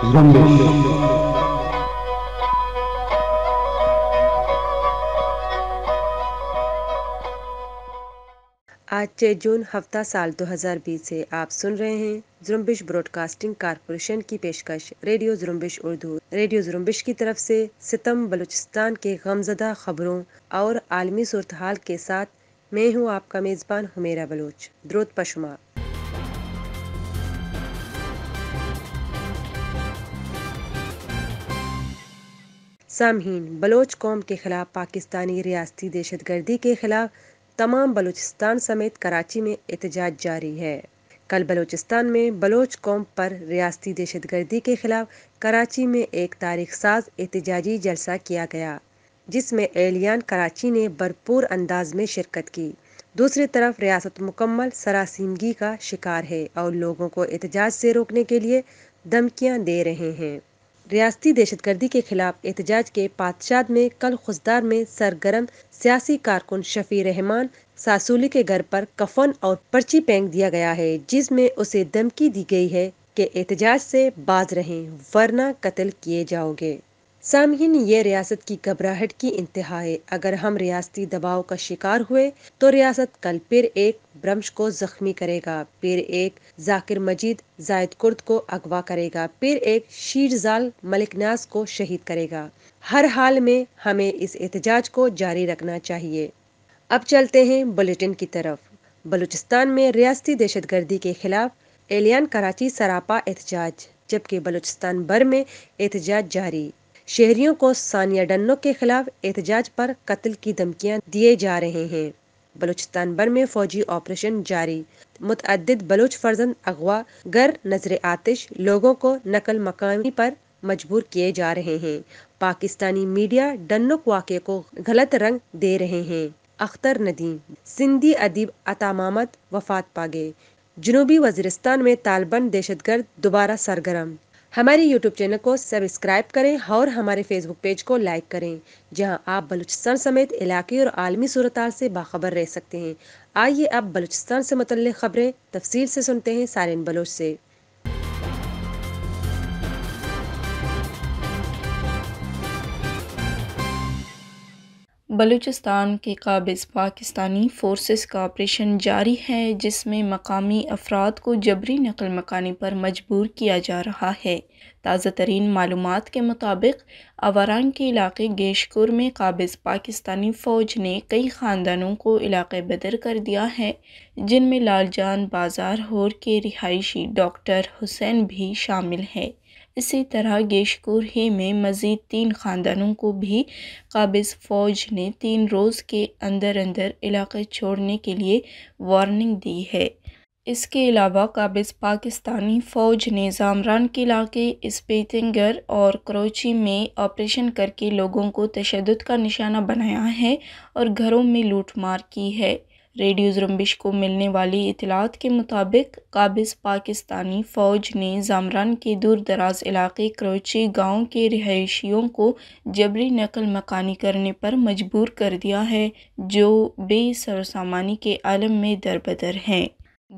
आज छः जून हफ्ता साल 2020 से आप सुन रहे हैं जुम्बिश ब्रॉडकास्टिंग कारपोरेशन की पेशकश रेडियो जुम्बिश उर्दू रेडियो जुम्बिश की तरफ से सितम बलूचिस्तान के गमजदा खबरों और आलमी सूरत हाल के साथ मैं हूं आपका मेज़बान हुमेरा बलोच द्रोत पशुमा सामहीन बलोच कौम के खिलाफ पाकिस्तानी रियाती दहशत गर्दी के खिलाफ तमाम बलूचिस्तान समेत कराची में एहतजाज जारी है कल बलोचिस्तान में बलोच कौम पर रियाती दहशत गर्दी के खिलाफ कराची में एक तारीख साज एहतजाजी जलसा किया गया जिसमें एलियान कराची ने भरपूर अंदाज में शिरकत की दूसरी तरफ रियासत मुकम्मल सरासीमगी का शिकार है और लोगों को एहतजाज से रोकने के लिए धमकियाँ दे रहे हैं रियासती दहशतगर्दी के खिलाफ एहतजाज के पातशाद में कल खुशदार में सरगर्म सियासी कारकुन शफी रहमान सासूली के घर पर कफन और पर्ची पेंक दिया गया है जिसमें उसे धमकी दी गई है कि एहतजाज से बाज रहें वरना कत्ल किए जाओगे सामहीन ये रियासत की घबराहट की इंतहा है अगर हम रियासती दबाव का शिकार हुए तो रियासत कल फिर एक ब्रम्श को जख्मी करेगा फिर एक जाकिर मजीद जायद कुर्द को अगवा करेगा फिर एक शीरजाल मलिकनास को शहीद करेगा हर हाल में हमें इस एहतजाज को जारी रखना चाहिए अब चलते हैं बुलेटिन की तरफ बलूचिस्तान में रियासती दहशत गर्दी के खिलाफ एलियन कराची सरापा एहतजाज जबकि बलूचिस्तान भर में एहतजाज जारी शहरियों को सानिया डन्नो के खिलाफ एहतजाज पर कत्ल की धमकियां दिए जा रहे हैं बलूचिस्तान भर में फौजी ऑपरेशन जारी मुतद बलूच फर्जंद अगवा गर नजर आतिश लोगों को नकल मकानी पर मजबूर किए जा रहे हैं पाकिस्तानी मीडिया डन्नुक वाक़े को गलत रंग दे रहे हैं अख्तर नदीम सिंधी अदीब अतामामत वफात पागे जनूबी वजरस्तान में तालिबान दहशतगर्द दोबारा सरगर्म हमारे यूट्यूब चैनल को सब्सक्राइब करें और हमारे फेसबुक पेज को लाइक करें जहां आप बलूचिस्तान समेत इलाके और आलमी सूरत से बाखबर रह सकते हैं आइए अब बलूचिस्तान से मुतल ख़बरें तफसील से सुनते हैं सारे बलोच से बलूचिस्तान के काबिज़ पाकिस्तानी फ़ोर्सेस का ऑपरेशन जारी है जिसमें मकामी अफराद को जबरी नकल मकानी पर मजबूर किया जा रहा है ताज़ा तरीन मालूम के मुताबिक अवारंग के इलाके गेशकुर में काबिज़ पाकिस्तानी फ़ौज ने कई ख़ानदानों को इलाके बदर कर दिया है जिनमें लालजान बाजार होर के रिहायशी डॉक्टर हुसैन भी शामिल हैं इसी तरह ही में मज़ीद तीन ख़ानदानों को भी काबिज़ फ़ौज ने तीन रोज़ के अंदर अंदर इलाक़े छोड़ने के लिए वार्निंग दी है इसके अलावा काबिज़ पाकिस्तानी फ़ौज ने जामरान के इलाके इस्पेतिंगर और करोची में ऑपरेशन करके लोगों को तशद का निशाना बनाया है और घरों में लूट मार की है रेडियो जुम्बिश को मिलने वाली इतलात के मुताबिक काबिज़ पाकिस्तानी फ़ौज ने जामरान के दूर दराज इलाके क्रोची गांव के रिहायशियों को जबरी नकल मकानी करने पर मजबूर कर दिया है जो बेसरसामानी के आलम में दरबदर हैं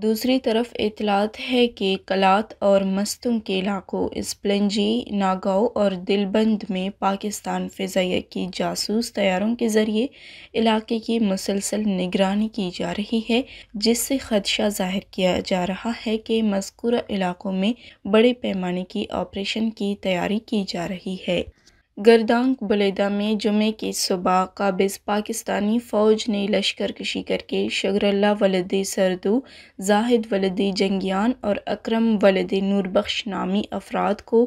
दूसरी तरफ इतलात है कि कलात और मस्तों के इलाक़ों स्पलंजी नागाव और दिलबंद में पाकिस्तान फ़िज़ाइया की जासूस तैयारों के ज़रिए इलाके की मुसलसल निगरानी की जा रही है जिससे खदशा ज़ाहिर किया जा रहा है कि मजकूर इलाक़ों में बड़े पैमाने की ऑपरेशन की तैयारी की जा रही है गर्दांग बलेदा में जुमे की सुबह काबिज पाकिस्तानी फ़ौज ने लश्कर कशी करके शगरल्ला वलद सरदू जाहिद वलद जंगियान और अक्रम वलद नूरबख्श नामी अफराद को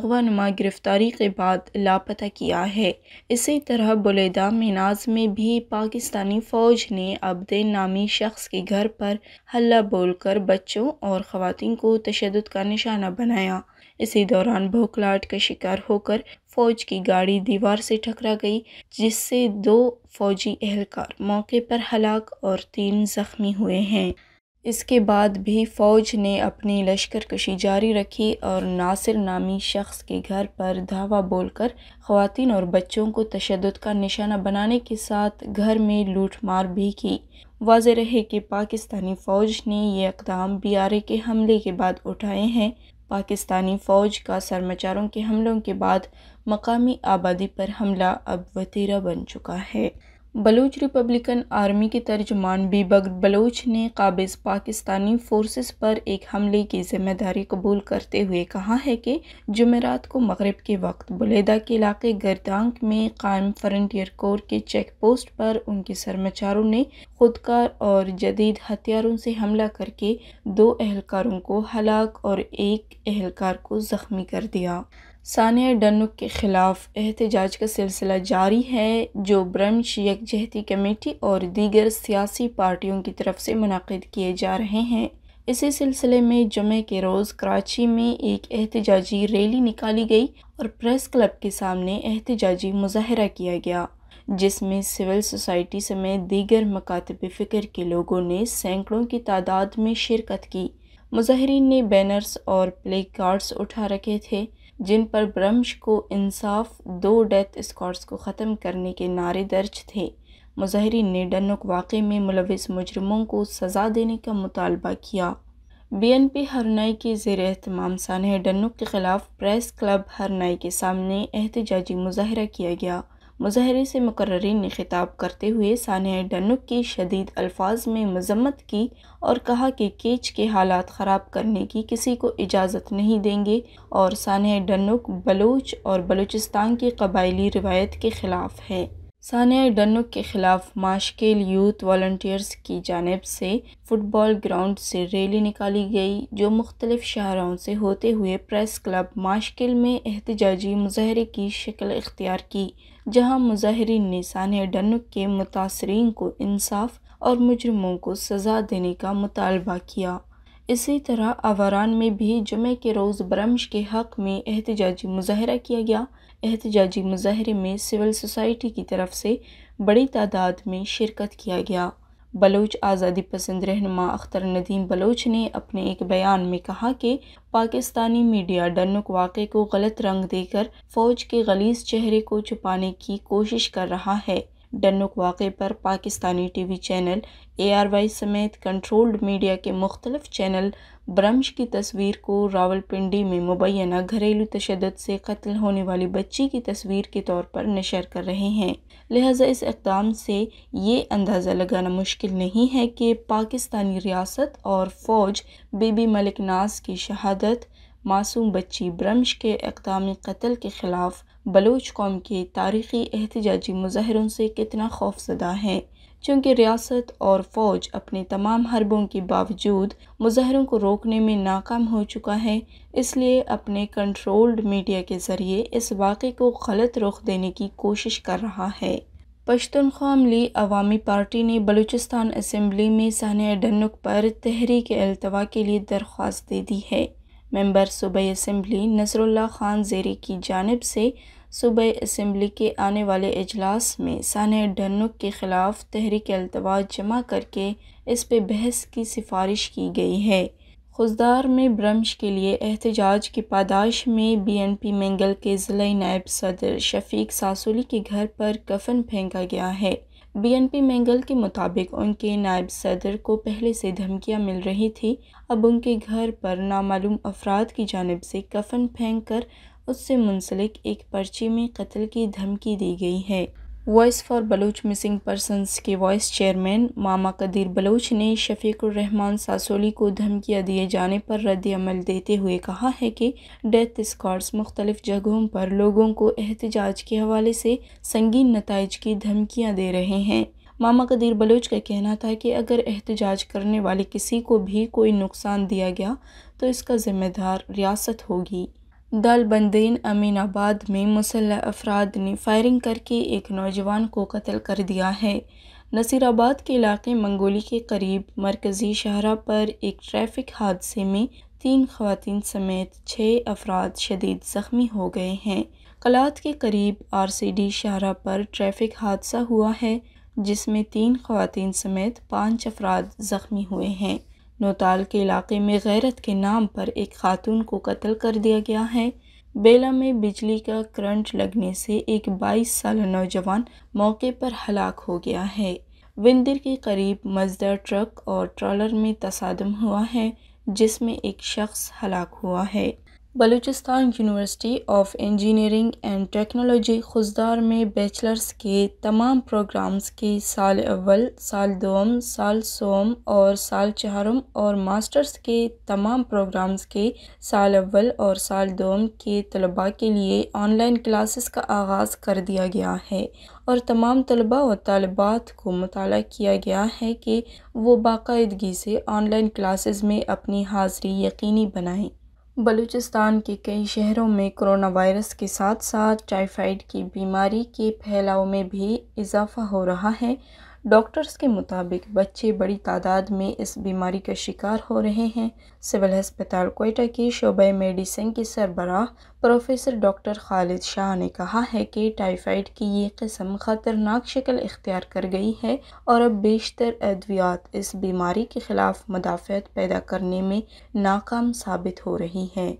अगवानमा गिरफ़्तारी के बाद लापता किया है इसी तरह बलेदा मिनाज में भी पाकिस्तानी फ़ौज ने अबदेन नामी शख्स के घर पर हल्ला बोलकर बच्चों और ख़वान को तशद का निशाना बनाया इसी दौरान भोखलाट का शिकार होकर फौज की गाड़ी दीवार से टकरा गई जिससे दो फौजी एहलकार मौके पर हलाक और तीन जख्मी हुए हैं इसके बाद भी फौज ने अपनी लश्कर कशी जारी रखी और नासिर नामी शख्स के घर पर धावा बोलकर खवतिन और बच्चों को तशद का निशाना बनाने के साथ घर में लूटमार भी की वाज रहे कि पाकिस्तानी फ़ौज ने ये इकदाम बी आर ए के हमले के बाद उठाए हैं पाकिस्तानी फ़ौज का सरमाचारों के हमलों के बाद मकामी आबादी पर हमला अब वतीरा बन चुका है बलूच रिपब्लिकन आर्मी के तर्जमान बीबक बलोच ने काबिज पाकिस्तानी फोर्सेस पर एक हमले की जिम्मेदारी कबूल करते हुए कहा है कि जुमेरात को मगरब के वक्त बुलेदा के इलाके गर्दांग में कायम फ्रंटियर कोर के चेक पोस्ट पर उनके सरमाचारों ने खुदकार और जदीद हथियारों से हमला करके दो एहलकारों को हलाक और एक अहलकार को ज़ख्मी कर दिया सानिया डनुक के ख़िलाफ़ एहतजाज का सिलसिला जारी है जो ब्रम्श यकजहती कमेटी और दीगर सियासी पार्टियों की तरफ से मनद किए जा रहे हैं इसी सिलसिले में जुमे के रोज़ कराची में एक एहतजाजी रैली निकाली गई और प्रेस क्लब के सामने एहतजाजी मुजाहरा किया गया जिसमें सिविल सोसाइटी समेत दीगर मकातब फ़िक्र के लोगों ने सैकड़ों की तादाद में शिरकत की मुजाहरीन ने बैनर्स और प्ले कार्ड्स उठा रखे थे जिन पर ब्रम्श को इंसाफ दो डेथ स्कॉट्स को ख़त्म करने के नारे दर्ज थे मुजहरीन ने डनोक वाक़े में मुलविस मुजरमों को सज़ा देने का मुतालबा किया बी एन पी हरनाई के जेर अहतमाम सानह डनुक के ख़िलाफ़ प्रेस क्लब हरनाई के सामने एहतजाजी मुजाहरा किया गया मुजाहरे से मुकर्रीन ने खिताब करते हुए सानिया डनुक की शदीद अल्फाज में मजम्मत की और कहा कि केच के हालात ख़राब करने की किसी को इजाज़त नहीं देंगे और सानिया डनुक बलोच और बलूचिस्तान की कबायली रिवायत के ख़िलाफ़ है सानिया डन्नुक के खिलाफ माशकेल यूथ वॉल्टियर्स की जानब से फुटबॉल ग्राउंड से रैली निकाली गई जो मुख्तलिफ शहरों से होते हुए प्रेस क्लब माशकेल में एहतजाजी मुजाहरे की शक्ल इख्तियार की जहां मुजाहरीन ने सानिया डन्नुक के मुतासरीन को इंसाफ और मुजरमों को सजा देने का मुतालबा किया इसी तरह आवारान में भी जुमे के रोज़ ब्रम्श के हक़ में एहतजाजी मुजाहरा किया गया एहतजाजी मुजाहरे में सिविल सोसाइटी की तरफ से बड़ी तादाद में शिरकत किया गया बलोच आज़ादी पसंद रहनमा अख्तर नदीम बलोच ने अपने एक बयान में कहा कि पाकिस्तानी मीडिया डनुक वाक़े को गलत रंग देकर फ़ौज के गलीस चेहरे को छुपाने की कोशिश कर रहा है डनुक वाक़े पर Pakistani T V channel A R Y समेत कंट्रोल्ड मीडिया के मुख्तलफ चैनल ब्रम्श की तस्वीर को रावलपिंडी में मुबैना घरेलू तशद से कत्ल होने वाली बच्ची की तस्वीर के तौर पर नशर कर रहे हैं लिहाजा इस इकदाम से ये अंदाज़ा लगाना मुश्किल नहीं है कि पाकिस्तानी रियासत और फ़ौज बीबी मलिक नास की शहादत मासूम बच्ची ब्रम्श के इकदामी कत्ल के ख़िलाफ़ बलोच कौम के तारीख़ी एहतजाजी मुजाहरों से कितना खौफजदा है चूँकि रियासत और फ़ौज अपने तमाम हरबों के बावजूद मुजाहरों को रोकने में नाकाम हो चुका है इसलिए अपने कंट्रोल्ड मीडिया के ज़रिए इस वाक़े को गलत रुख देने की कोशिश कर रहा है पश्तनख्वा अमली अवामी पार्टी ने बलूचिस्तान असम्बली में सानिया डनुक पर तहरीक अल्तवा के लिए दरख्वास्त दे दी है मेंबर सूबे असम्बली नसरुल्ला खान जेरी की जानब से सूबे असम्बली के आने वाले अजलास में सान डनुक के ख़िलाफ़ तहरीक अल्तवा जमा करके इस पर बहस की सिफारिश की गई है खुजदार में ब्रम्श के लिए एहतजाज की पादाश में बी एन पी मंगल के ज़िले नायब सदर शफीक सासुली के घर पर कफन फेंका गया है बी एन पी मंगल के मुताबिक उनके नायब सदर को पहले से धमकियाँ मिल रही थी अब उनके घर पर नामालूम अफराद की जानब से कफन फेंक कर उससे मुंसलिक एक पर्ची में कत्ल की धमकी दी गई है voice for Baloch missing persons के वॉइस चेयरमैन मामा कदीर बलूच ने शफीकुररहमान सासोली को धमकियाँ दिए जाने पर रद्द अमल देते हुए कहा है कि डेथ स्कॉट्स मुख्तलिफ जगहों पर लोगों को एहतजाज के हवाले से संगीन नतज की धमकियाँ दे रहे हैं मामा कदीर बलूच का कहना था कि अगर एहतजाज करने वाले किसी को भी कोई नुकसान दिया गया तो इसका ज़िम्मेदार रियासत होगी बंदेन अमीनाबाद में मुसलह अफराद ने फायरिंग करके एक नौजवान को कत्ल कर दिया है नसीराबाद के इलाके मंगोली के करीब मरकज़ी शहरा पर एक ट्रैफिक हादसे में तीन खातन समेत छः अफराद शदीद ज़ख्मी हो गए हैं कलात के करीब आर सी डी शाहरा पर ट्रैफिक हादसा हुआ है जिसमें तीन खातन समेत पाँच अफराद ज़ख्मी हुए हैं नौताल के इलाके में गैरत के नाम पर एक खातून को कत्ल कर दिया गया है बेला में बिजली का करंट लगने से एक 22 साल नौजवान मौके पर हलाक हो गया है विंदिर के करीब मजदर ट्रक और ट्रॉलर में तसादम हुआ है जिसमें एक शख्स हलाक हुआ है Balochistan university of engineering and technology Khuzdar में बैचलर्स के तमाम प्रोग्राम्स के साल अव्वल साल दोम साल सोम और साल चारम और मास्टर्स के तमाम प्रोग्राम्स के साल अव्वल और साल दोम के तलबा के लिए ऑनलाइन क्लासेस का आगाज़ कर दिया गया है और तमाम तलबा और तलबात को मताल किया गया है कि वो बाकायदगी से ऑनलाइन क्लासेस में अपनी हाज़िरी यकीनी बनाएं बलूचिस्तान के कई शहरों में कोरोना वायरस के साथ साथ टाइफाइड की बीमारी के फैलाव में भी इजाफ़ा हो रहा है डॉक्टर्स के मुताबिक बच्चे बड़ी तादाद में इस बीमारी का शिकार हो रहे हैं सिविल अस्पताल कोयटा के शोबे मेडिसिन के सरबराह प्रोफेसर डॉक्टर खालिद शाह ने कहा है कि टाइफाइड की ये किस्म ख़तरनाक शक्ल इख्तियार कर गई है और अब बेशतर अद्वियात इस बीमारी के ख़िलाफ़ मदाफ़त पैदा करने में नाकाम साबित हो रही हैं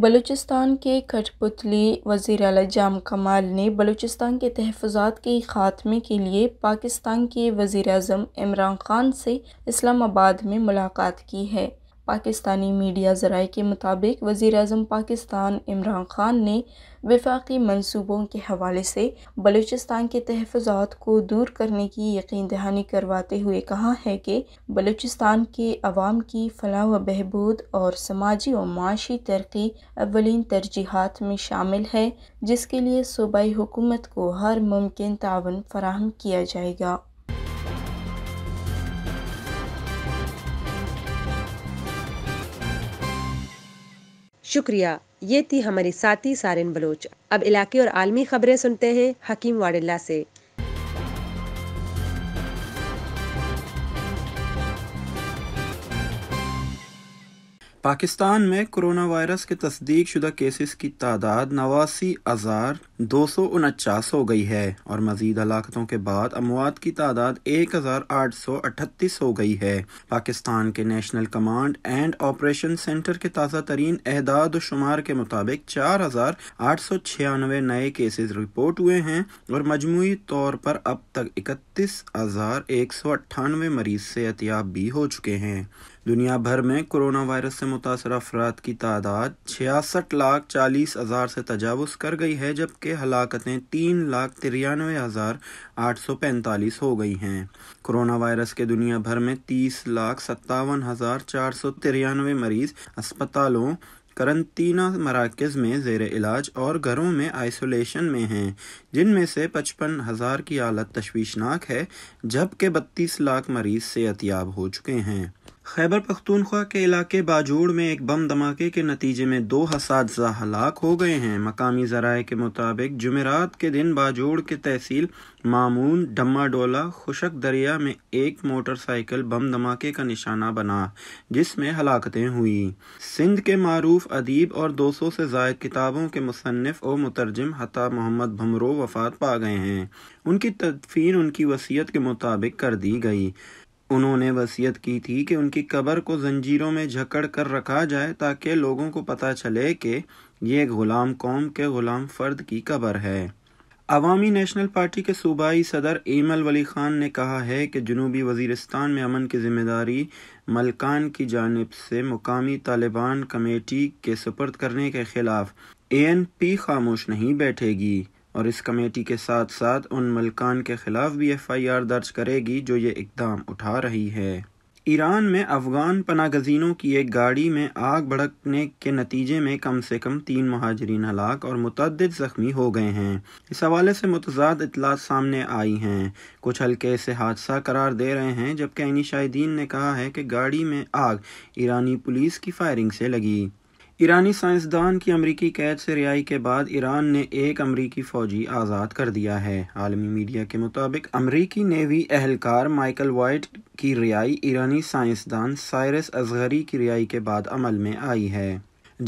बलूचिस्तान के कठपुतली वज़ी अल जाम कमाल ने बलूचिस्तान के तहफ़ात के ख़ात्मे के लिए पाकिस्तान के वज़ी अजम इमरान ख़ान से इस्लामाबाद में मुलाकात की है पाकिस्तानी मीडिया ज़राए के मुताबिक वजीर अजम पाकिस्तान इमरान खान ने वफाकी मनसूबों के हवाले से बलूचिस्तान के तहफ़ात को दूर करने की यकीन दहानी करवाते हुए कहा है कि बलूचिस्तान के अवाम की फलाह व बहबूद और समाजी और माशी तरक्की अवलिन तरजीहत में शामिल है जिसके लिए सूबाई हुकूमत को हर मुमकिन ताउन फराहम किया जाएगा शुक्रिया ये थी हमारी साथी सारिन बलोच अब इलाके और आलमी खबरें सुनते हैं हकीम वाडिल्ला से पाकिस्तान में कोरोना वायरस के तस्दीक शुदा केसेस की तादाद नवासी हज़ार दो सौ उनचास हो गई है और मजीद हलाकतों के बाद अमवात की तादाद एक हज़ार आठ सौ अठतीस हो गई है पाकिस्तान के national command and operation centre के ताज़ा तरीन अहदाद शुमार के मुताबिक चार हज़ार आठ सौ छियानवे नए केसेज रिपोर्ट हुए हैं और मजमू तौर पर अब तक इकतीस हज़ार एक सौ अट्ठानवे मरीज से एहतियाब भी हो चुके हैं दुनिया भर में कोरोना वायरस से मुतासर अफराद की तादाद छियासठ लाख चालीस हज़ार से तजावज़ कर गई है जबकि हलाकतें तीन लाख तिरानवे हज़ार आठ सौ पैंतालीस हो गई हैं कोरोना वायरस के दुनिया भर में तीस लाख सत्तावन हज़ार चार सौ तिरानवे मरीज़ अस्पतालों करंतना मराकज़ में जेर इलाज और घरों में आइसोलेशन में हैं जिनमें से पचपन हज़ार की हालत तशवीशनाक है जबकि बत्तीस लाख मरीज़ सेहतियाब हो चुके हैं खैबर पख्तूनख्वा के इलाके बाजोड़ में एक बम धमाके के नतीजे में दो हसादजा हलाक हो गए हैं मकामी जराए के मुताबिक जुमेरात के दिन बाजोड़ के तहसील मामून डम्मा डोला खुशक दरिया में एक मोटरसाइकिल बम धमाके का निशाना बना जिसमें हलाकतें हुई सिंध के मरूफ अदीब और दो सौ से जायद किताबों के मुसनफ़ और मुतरजम हता मोहम्मद भमरो वफात पा गए हैं उनकी तदफीन उनकी वसीयत के मुताबिक कर दी गई उन्होंने वसीयत की थी कि उनकी कब्र को जंजीरों में झकड़ कर रखा जाए ताकि लोगों को पता चले कि ये गुलाम कौम के गुलाम फर्द की कब्र है अवामी नेशनल पार्टी के सूबाई सदर एमल वली ख़ान ने कहा है कि जनूबी वजीरस्तान में अमन की जिम्मेदारी मलकान की जानब से मुकामी तालिबान कमेटी के सुपर्द करने के खिलाफ ए एन पी खामोश नहीं बैठेगी और इस कमेटी के साथ साथ उन मलकान के ख़िलाफ़ भी एफ आई आर दर्ज करेगी जो ये इकदाम उठा रही है ईरान में अफगान पनागजीनों की एक गाड़ी में आग भड़कने के नतीजे में कम से कम तीन महाजरीन हलाक और मुतद जख्मी हो गए हैं इस हवाले से मुतजाद इतलात सामने आई हैं कुछ हल्के से हादसा करार दे रहे हैं जबकि आइनी शाहिदीन ने कहा है कि गाड़ी में आग ईरानी पुलिस की फायरिंग से लगी ईरानी साइंसदान की अमरीकी कैद से रिहाई के बाद ईरान ने एक अमरीकी फ़ौजी आज़ाद कर दिया है आलमी मीडिया के मुताबिक अमरीकी नेवी अहलकार माइकल वाइट की रिहाई ईरानी साइंसदान साइरस असगरी की रिहाई के बाद अमल में आई है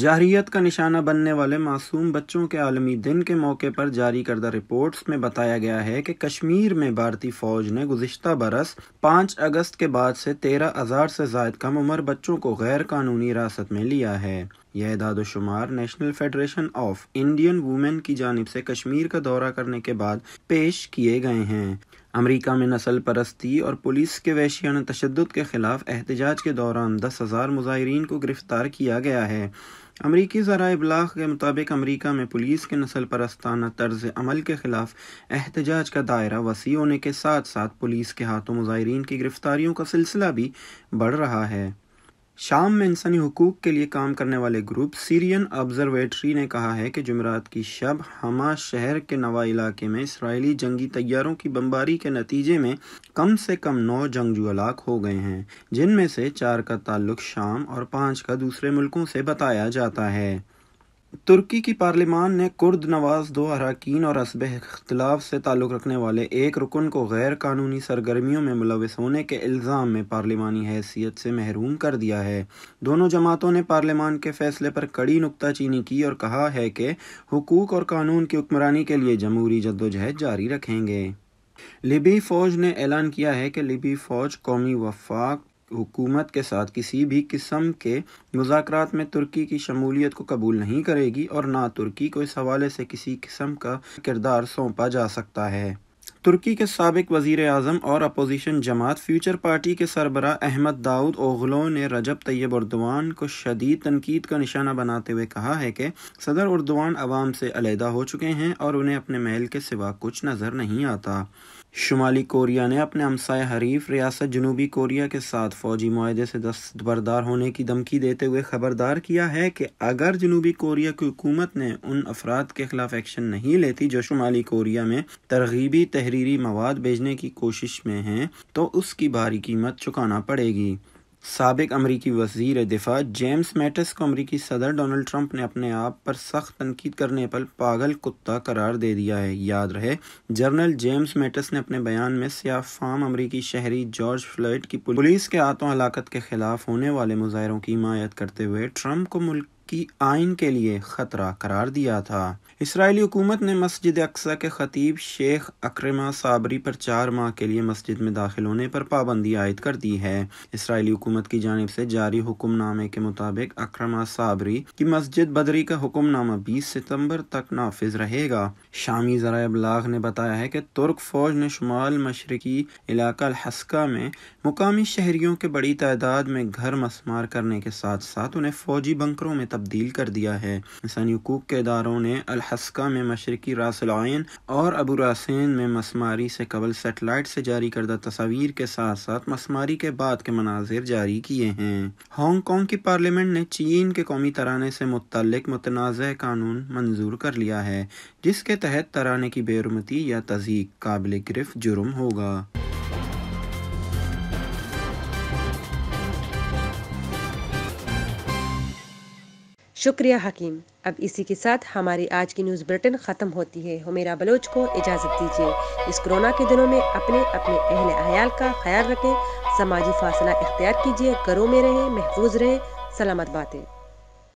जाहरीत का निशाना बनने वाले मासूम बच्चों के आलमी दिन के मौके पर जारी करदा रिपोर्ट्स में बताया गया है कि कश्मीर में भारतीय फ़ौज ने गुजशत बरस पाँच अगस्त के बाद से तेरह हज़ार से जायद कम उम्र बच्चों को गैर कानूनी हिरासत में लिया है यह दादोशुमार national federation of Indian women की जानब से कश्मीर का दौरा करने के बाद पेश किए गए हैं अमेरिका में नस्ल परस्ती और पुलिस के वैशियाना तशद के खिलाफ एहतजाज के दौरान दस हज़ार मुजाहरीन को गिरफ्तार किया गया है अमरीकी ज़रा इबलाग के मुताबिक अमरीका में पुलिस के नस्ल परस्ताना तर्ज अमल के ख़िलाफ़ एहतजाज का दायरा वसी होने के साथ साथ पुलिस के हाथों मुजाहरीन की गिरफ्तारियों का सिलसिला भी बढ़ रहा है शाम में इंसानी हकूक़ के लिए काम करने वाले ग्रुप सीरियन ऑब्जर्वेटरी ने कहा है कि जुमरात की शब हमा शहर के नवा इलाके में इसराइली जंगी तैयारों की बमबारी के नतीजे में कम से कम नौ जंगजू हलाक हो गए हैं जिनमें से चार का ताल्लुक शाम और पाँच का दूसरे मुल्कों से बताया जाता है तुर्की की पार्लियामान ने कुर्द नवाज दो अरकान और असब अख्तिलाफ से ताल्लुक़ रखने वाले एक रुकन को गैर कानूनी सरगर्मियों में मुलविस होने के इल्ज़ाम में पार्लिमानी हैसियत से महरूम कर दिया है दोनों जमातों ने पार्लियामान के फैसले पर कड़ी नुकताचीनी की और कहा है कि हकूक और कानून की हुक्मरानी के लिए जमहूरी जद्दोजहद जारी रखेंगे लिबी फौज ने ऐलान किया है कि लिबी फौज कौमी वफाक हुकूमत के साथ किसी भी किस्म के मुजाकर में तुर्की की शमूलियत को कबूल नहीं करेगी और ना तुर्की को इस हवाले से किसी किस्म का किरदार सौंपा जा सकता है तुर्की के सबक वजीर अजम और अपोजिशन जमात फ्यूचर पार्टी के सरबरा अहमद दाऊद ओगलो ने रजब तैयब उर्दवान को शदीद तनकीद का निशाना बनाते हुए कहा है कि सदर उर्दवान आवाम से अलहदा हो चुके हैं और उन्हें अपने महल के सिवा कुछ नज़र नहीं आता शुमाली कोरिया ने अपने हमसाय हरीफ रियासत जनूबी कोरिया के साथ फौजी माहे से दस्तबरदार होने की धमकी देते हुए खबरदार किया है कि अगर जनूबी कोरिया की हुकूमत ने उन अफराद के खिलाफ एक्शन नहीं लेती जो शुमाली कोरिया में तरगीबी तहरीरी मवाद भेजने की कोशिश में हैं तो उसकी भारी कीमत चुकाना पड़ेगी सबक अमरीकी वजीर दिफा जेम्स मैटस को अमरीकी सदर डोनल्ड ट्रंप ने अपने आप पर सख्त तनकीद करने पर पागल कुत्ता करार दे दिया है याद रहे जनरल जेम्स मैटस ने अपने बयान में सियाफाम अमरीकी शहरी जॉर्ज फ्लॉइड की पुलिस के हाथों हलाकत के खिलाफ होने वाले मुजाहरों की हिमायत करते हुए ट्रंप को मुल्क की आइन के लिए खतरा करार दिया था इसराइली हुकूमत ने मस्जिद अक्सा के ख़तीब शेख अक्रमा साबरी पर चार माह के लिए मस्जिद में दाखिल होने पर पाबंदी आयद कर दी है इसराइली हुकूमत की जानब से जारी हुक्मनामे के मुताबिक अक्रमा साबरी की मस्जिद बदरी का हुक्मनामा 20 सितंबर तक नाफिज रहेगा शामी ज़रा अबलाग ने बताया है कि तुर्क फ़ौज ने शुमाल मशरकी इलाका हस्का में मुकामी शहरियों के बड़ी तादाद में घर मसमार करने के साथ साथ उन्हें फ़ौजी बंकरों में तब्दील कर दिया है इंसानी हकूक़ के इदारों ने हस्का में मशरकी रासलाइन और अबू रासैन में मसमारी से कबल सेटेलाइट से जारी करदा तस्वीर के साथ साथ मसमारी के बाद के मनाजिर जारी किए हैं हांगकॉन्ग की पार्लियामेंट ने चीन के कौमी तराने से मुतल मुतनाज़ कानून मंजूर कर लिया है जिसके तहत तराने की बेरोमती या तजीक काबिल गिरफ्त जुर्म होगा शुक्रिया हकीम अब इसी के साथ हमारी आज की न्यूज़ बुलेटिन ख़त्म होती है हमेरा बलोच को इजाज़त दीजिए इस कोरोना के दिनों में अपने अपने अहल आयाल का ख्याल रखें समाजी फासला इख्तियार कीजिए घरों में रहें महफूज रहें सलामत बातें